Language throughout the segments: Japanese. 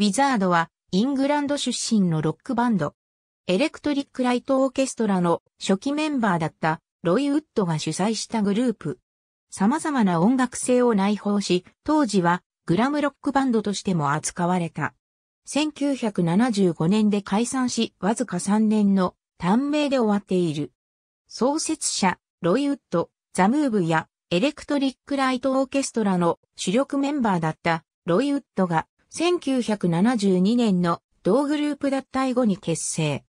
ウィザードはイングランド出身のロックバンド。エレクトリック・ライト・オーケストラの初期メンバーだったロイ・ウッドが主催したグループ。様々な音楽性を内包し、当時はグラムロックバンドとしても扱われた。1975年で解散し、わずか3年の短命で終わっている。創設者、ロイ・ウッド、ザ・ムーブやエレクトリック・ライト・オーケストラの主力メンバーだったロイ・ウッドが1972年の同グループ脱退後に結成。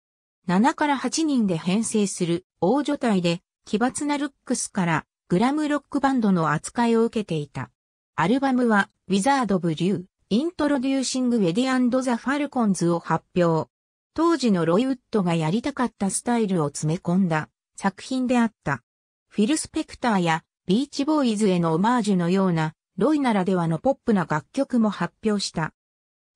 7から8人で編成する大女隊で奇抜なルックスからグラムロックバンドの扱いを受けていた。アルバムはウィザード・ブリュー、イントロデューシング・ウェディザ・ファルコンズを発表。当時のロイウッドがやりたかったスタイルを詰め込んだ作品であった。フィル・スペクターやビーチボーイズへのオマージュのようなロイならではのポップな楽曲も発表した。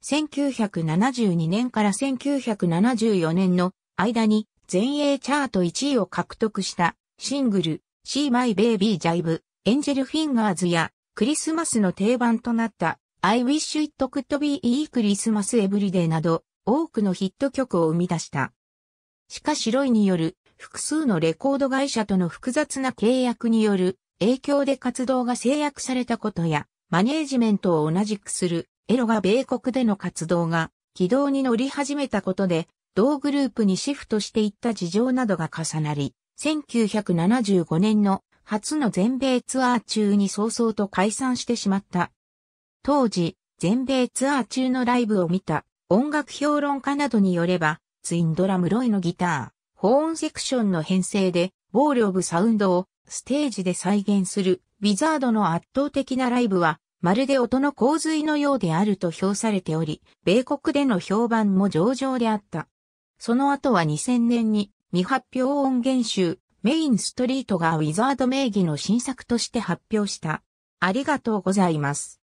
1972年から1974年の間に全英チャート1位を獲得したシングル See My Baby Jive エンジェルフィンガーズやクリスマスの定番となった I Wish It Could Be E Christmas Everyday など多くのヒット曲を生み出した。しかしロイによる複数のレコード会社との複雑な契約による影響で活動が制約されたことや、マネージメントを同じくする、エロが米国での活動が軌道に乗り始めたことで、同グループにシフトしていった事情などが重なり、1975年の初の全米ツアー中に早々と解散してしまった。当時、全米ツアー中のライブを見た音楽評論家などによれば、ツインドラムロイのギター、ホーンセクションの編成で、ボールオブサウンドをステージで再現するウィザードの圧倒的なライブは、まるで音の洪水のようであると評されており、米国での評判も上々であった。その後は2000年に未発表音源集メインストリートがウィザード名義の新作として発表した。ありがとうございます。